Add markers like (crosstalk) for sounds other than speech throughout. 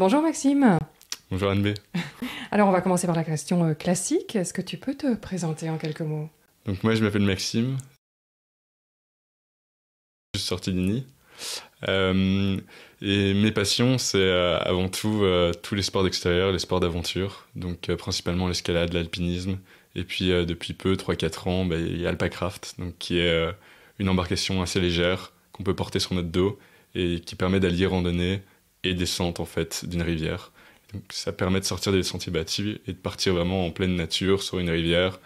Bonjour Maxime. Bonjour Anne-B. (laughs) Alors on va commencer par la question euh, classique. Est-ce que tu peux te présenter en quelques mots Donc moi je m'appelle Maxime. Je suis sorti d'INI. Euh, et mes passions, c'est euh, avant tout tous les sports d'extérieur, les sports d'aventure, donc principalement l'escalade, l'alpinisme. Et puis depuis peu, 3-4 ans, bah, il y a Alpacraft, donc, qui est une embarcation assez légère qu'on peut porter sur notre dos et qui permet d'allier randonnée, et descente en fait d'une rivière. Donc, ça permet de sortir des sentiers battus et de partir vraiment en pleine nature sur une rivière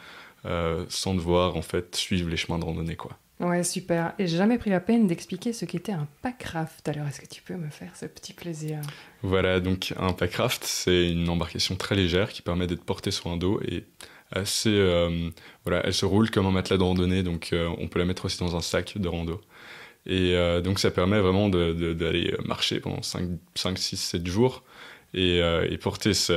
euh, sans devoir en fait suivre les chemins de randonnée quoi. Ouais, super. Et j'ai jamais pris la peine d'expliquer ce qu'était un packraft. Alors, est-ce que tu peux me faire ce petit plaisir Voilà, donc un packraft, c'est une embarcation très légère qui permet d'être portée sur un dos et assez. Euh, voilà, elle se roule comme un matelas de randonnée, donc euh, on peut la mettre aussi dans un sac de rando. Et euh, donc ça permet vraiment d'aller euh, marcher pendant 5, 6, 7 jours euh, et, porter ce,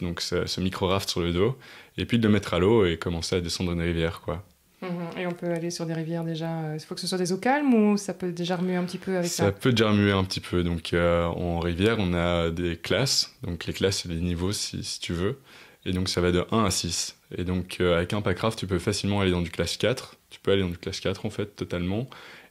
donc ce, micro-raft sur le dos, et puis de le mettre à l'eau et commencer à descendre une rivière. quoi. Mhm. et on peut aller sur des rivières déjà. Il faut que ce soit des eaux calmes ou ça peut déjà remuer un petit peu avec ça Ça peut déjà remuer un petit peu. Donc en rivière, on a des classes. Donc les classes, et les niveaux si tu veux. Et donc ça va de 1 à 6. Et donc euh, avec un packraft, tu peux facilement aller dans du classe 4. Tu peux aller dans du classe 4 en fait, totalement.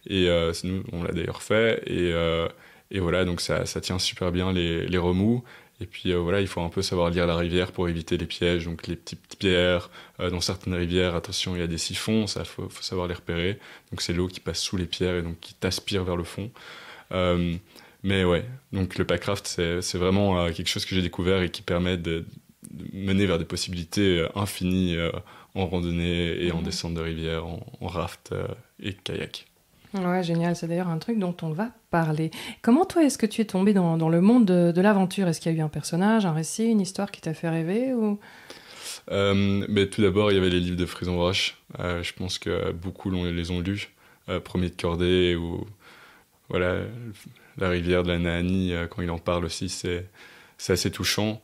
Et euh, nous, on l'a d'ailleurs fait. Et, euh, et, voilà, donc ça, ça tient super bien les, les remous. Et puis voilà, il faut un peu savoir lire la rivière pour éviter les pièges, donc les petites pierres. dans certaines rivières, attention, il y a des siphons, ça faut, faut savoir les repérer. Donc c'est l'eau qui passe sous les pierres et donc qui t'aspire vers le fond. mais ouais, donc le packraft, c'est vraiment quelque chose que j'ai découvert et qui permet de, mener vers des possibilités euh, infinies euh, en randonnée et en mhm. descente de rivière, en, raft euh, et kayak. Ouais, génial. C'est d'ailleurs un truc dont on va parler. Comment toi, est-ce que tu es tombé dans, le monde de, l'aventure Est-ce qu'il y a eu un personnage, un récit, une histoire qui t'a fait rêver ou... mais tout d'abord, il y avait les livres de Frison Roche. je pense que beaucoup les ont lus. Premier de Cordée ou voilà, La rivière de la Nahanie, quand il en parle aussi, c'est assez touchant.